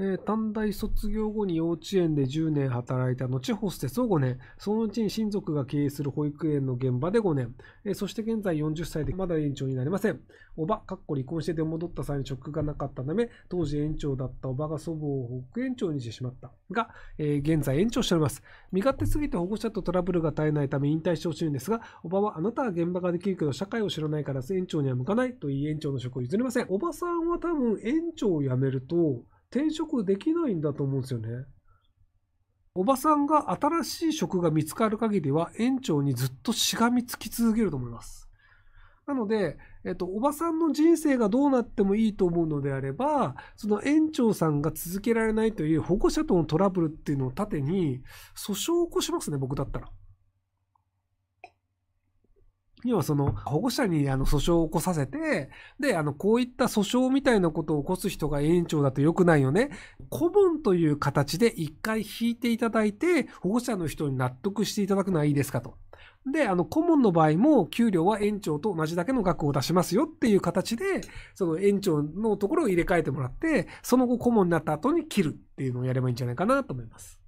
えー、短大卒業後に幼稚園で10年働いた後、ホステスを5年、そのうちに親族が経営する保育園の現場で5年、えー、そして現在40歳でまだ園長になりません。おば、かっこ離婚して出戻った際に職がなかったため、当時園長だったおばが祖母を保育園長にしてしまったが、えー、現在園長しております。身勝手すぎて保護者とトラブルが絶えないため引退してほしいんですが、おばはあなたは現場ができるけど社会を知らないから園長には向かないといい園長の職を譲りません。おばさんは多分園長を辞めると、転職できないんだと思うんですよね。おばさんが新しい職が見つかる限りは園長にずっとしがみつき続けると思います。なので、えっと、おばさんの人生がどうなってもいいと思うのであれば、その園長さんが続けられないという保護者とのトラブルっていうのを盾に訴訟を起こしますね、僕だったら。要はその保護者にあの訴訟を起こさせて、で、あのこういった訴訟みたいなことを起こす人が園長だと良くないよね。顧問という形で一回引いていただいて、保護者の人に納得していただくのはいいですかと。で、あの顧問の場合も給料は園長と同じだけの額を出しますよっていう形で、その園長のところを入れ替えてもらって、その後顧問になった後に切るっていうのをやればいいんじゃないかなと思います。